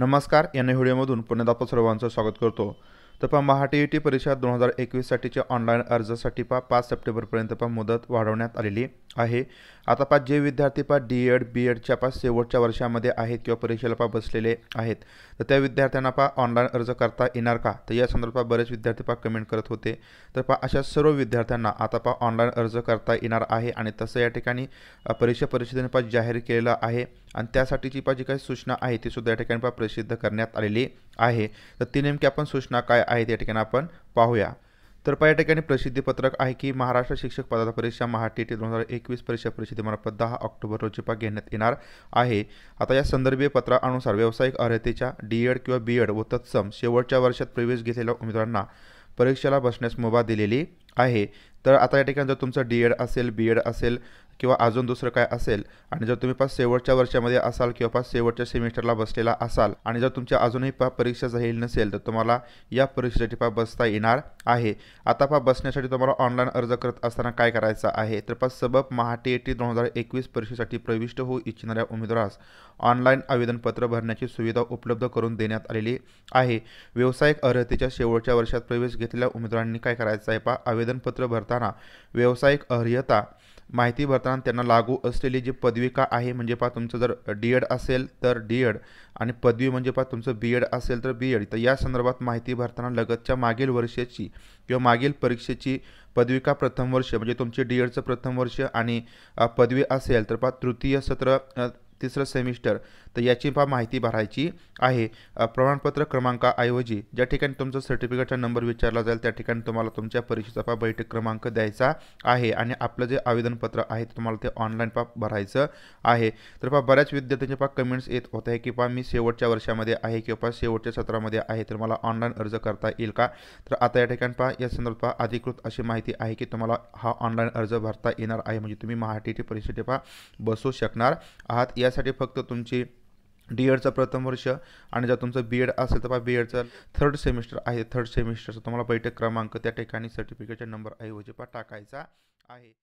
नमस्कार या व्हिडिओमधून पुण्यादापा सर्वांचं स्वागत करतो तर पहा महाटी टी परीक्षा दोन हजार एकवीससाठीच्या ऑनलाईन अर्जासाठी पहा पाच सप्टेंबरपर्यंत पहा मुदत वाढवण्यात आलेली आहे आता पहा जे विद्यार्थी पहा डी एड बी एडच्या पास शेवटच्या वर्षामध्ये आहेत किंवा परीक्षेला पा बसलेले आहेत तर त्या विद्यार्थ्यांना पहा ऑनलाईन अर्ज करता येणार का तर या संदर्भात बरेच विद्यार्थी पहा कमेंट करत होते तर पहा अशा सर्व विद्यार्थ्यांना आता पहा ऑनलाईन अर्ज करता येणार आहे आणि तसं या ठिकाणी परीक्षा परिषदेने पहा जाहीर केलेलं आहे आणि त्यासाठीची पहा जी काही सूचना आहे तीसुद्धा या ठिकाणी पहा प्रसिद्ध करण्यात आलेली आहे तर ती नेमकी आपण सूचना काय आहेत या ठिकाणी आपण पाहूया तर पहिल्या ठिकाणी प्रसिद्धीपत्रक आहे की महाराष्ट्र शिक्षक पदार्थ परीक्षा टी दोन हजार एकवीस परीक्षा परिषदेमार्फत दहा ऑक्टोबर रोजी पा घेण्यात येणार आहे आता या संदर्भीय पत्रानुसार व्यावसायिक अर्हतेच्या डी एड किंवा बी एड व तत्सम शेवटच्या वर्षात प्रवेश घेतलेल्या उमेदवारांना परीक्षेला बसण्यास मुभा दिलेली आहे तर आता या ठिकाणी जर तुमचं डी एड असेल बी एड असेल किंवा अजून दुसरं काय असेल आणि जर तुम्ही पास शेवटच्या वर्षामध्ये असाल किंवा पास शेवटच्या सेमिस्टरला बसलेला असाल आणि जर तुमच्या अजूनही पा परीक्षा झालेली नसेल तर तुम्हाला या परीक्षेसाठी पा बसता येणार आहे आता पा बसण्यासाठी तुम्हाला ऑनलाईन अर्ज करत असताना काय करायचं आहे तर पास सबब महाटी एटी दोन हजार एकवीस परीक्षेसाठी प्रविष्ट होऊ इच्छिणाऱ्या उमेदवारास ऑनलाईन आवेदनपत्र भरण्याची सुविधा उपलब्ध करून देण्यात आलेली आहे व्यावसायिक अर्हतेच्या शेवटच्या वर्षात प्रवेश घेतलेल्या उमेदवारांनी काय करायचं आहे पा आवेदनपत्र भरता असताना व्यावसायिक अर्हता माहिती भरताना त्यांना लागू असलेली जी पदविका आहे म्हणजे पहा तुमचं जर डी एड असेल तर डी एड आणि पदवी म्हणजे पहा तुमचं बी एड असेल तर बी एड तर या संदर्भात माहिती भरताना लगतच्या मागील वर्षाची किंवा मागील परीक्षेची पदविका प्रथम वर्ष म्हणजे तुमचे डी एडचं प्रथम वर्ष आणि पदवी असेल तर पहा तृतीय सत्र तिसरं सेमिस्टर तर याची पहा माहिती भरायची आहे प्रमाणपत्र क्रमांकाऐवजी ज्या ठिकाणी तुमचा सर्टिफिकेटचा नंबर विचारला जाईल त्या ठिकाणी तुम्हाला तुमच्या परीक्षेचा पहा बैठक क्रमांक द्यायचा आहे आणि आपलं जे आवेदनपत्र आहे तुम्हाला ते ऑनलाईन पा भरायचं आहे तर पहा बऱ्याच विद्यार्थ्यांचे पहा कमेंट्स येत होत आहे की पहा मी शेवटच्या वर्षामध्ये आहे किंवा पहा शेवटच्या सत्रामध्ये आहे तर मला ऑनलाईन अर्ज करता येईल का तर आता या ठिकाणी पहा या संदर्भात पहा अधिकृत अशी माहिती आहे की तुम्हाला हा ऑनलाईन अर्ज भरता येणार आहे म्हणजे तुम्ही महाटी परीक्षेचे पहा बसू शकणार आहात या यासाठी फक्त तुमची डी एडचं e प्रथम वर्ष आणि जर तुमचं बी एड e असेल तर बी एडचं थर्ड सेमिस्टर आहे थर्ड सेमिस्टरचा तुम्हाला बैठक क्रमांक त्या ठिकाणी सर्टिफिकेटच्या नंबर ऐवजी पा टाकायचा आहे